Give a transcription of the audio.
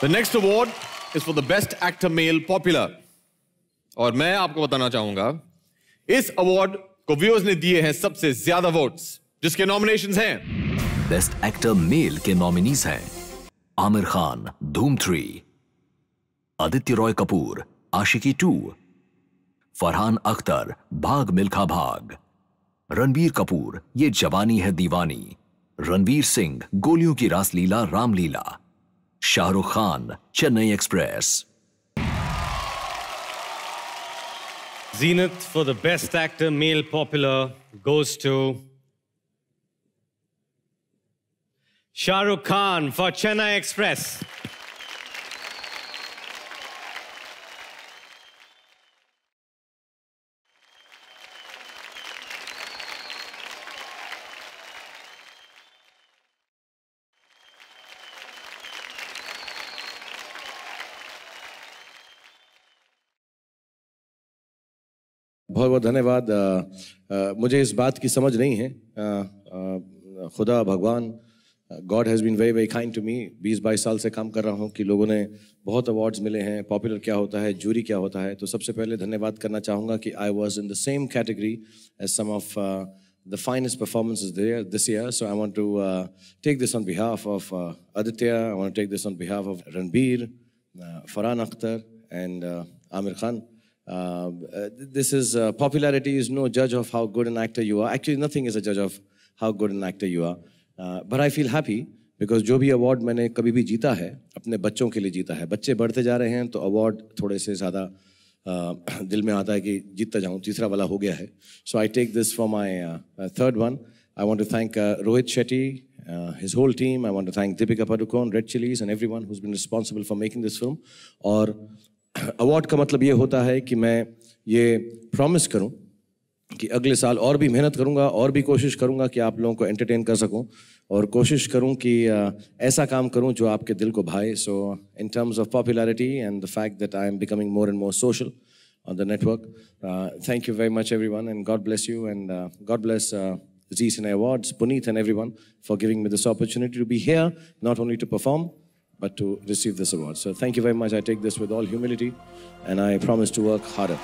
The next award is for the best actor male popular. और मैं आपको बताना चाहूंगा इस अवार्ड को व्यूअर्स ने दिए हैं सबसे ज्यादा वोट्स जिसके नॉमिनेशन हैं बेस्ट एक्टर मेल के नॉमिनीज हैं आमिर खान धूम थ्री आदित्य रॉय कपूर आशिकी टू फरहान अख्तर भाग मिल्खा भाग रणबीर कपूर ये जवानी है दीवानी रणवीर सिंह गोलियों की रासलीला Ramlila Shahrukh Khan, Chennai Express. Zenith for the Best Actor Male Popular goes to Shahrukh Khan for Chennai Express. बहुत बहुत धन्यवाद मुझे इस बात की समझ नहीं है आ, आ, खुदा भगवान God has been very very kind to me बीस बाईस साल से काम कर रहा हूँ कि लोगों ने बहुत अवार्ड्स मिले हैं पॉपुलर क्या होता है जूरी क्या होता है तो सबसे पहले धन्यवाद करना चाहूँगा कि I was in the same category as some of the finest performances is this this year so I want to take this on behalf of Aditya I want take this on behalf of Ranbir Farhan Akhtar and Aamir Khan this is uh, popularity is no judge of how good an actor you are. Actually, nothing is a judge of how good an actor you are. Uh, but I feel happy because जो भी award मैंने कभी भी जीता है अपने बच्चों के लिए जीता है बच्चे बढ़ते जा रहे हैं तो award थोड़े से ज़्यादा दिल में आता है कि जीतता जाऊँ तीसरा वाला हो गया है So I take this for my uh, third one. I want to thank uh, Rohit Shetty. Uh, his whole team. I want to thank Deepika Padukone, Red Chillies, and everyone who's been responsible for making this film. Or award का मतलब ये होता है कि मैं ये promise करूं कि अगले साल और भी मेहनत करूंगा और भी कोशिश करूंगा कि आप लोगों को एंटरटेन कर सकूं और कोशिश करूं कि ऐसा काम करूं जो आपके दिल को भाए so in terms of popularity and the fact that I am becoming more and more social on the network thank you very much everyone and God bless you and God bless and Sinai Puneet and everyone for giving me this opportunity to be here not only to perform but to receive this award. So thank you very much. I take this with all humility and I promise to work harder.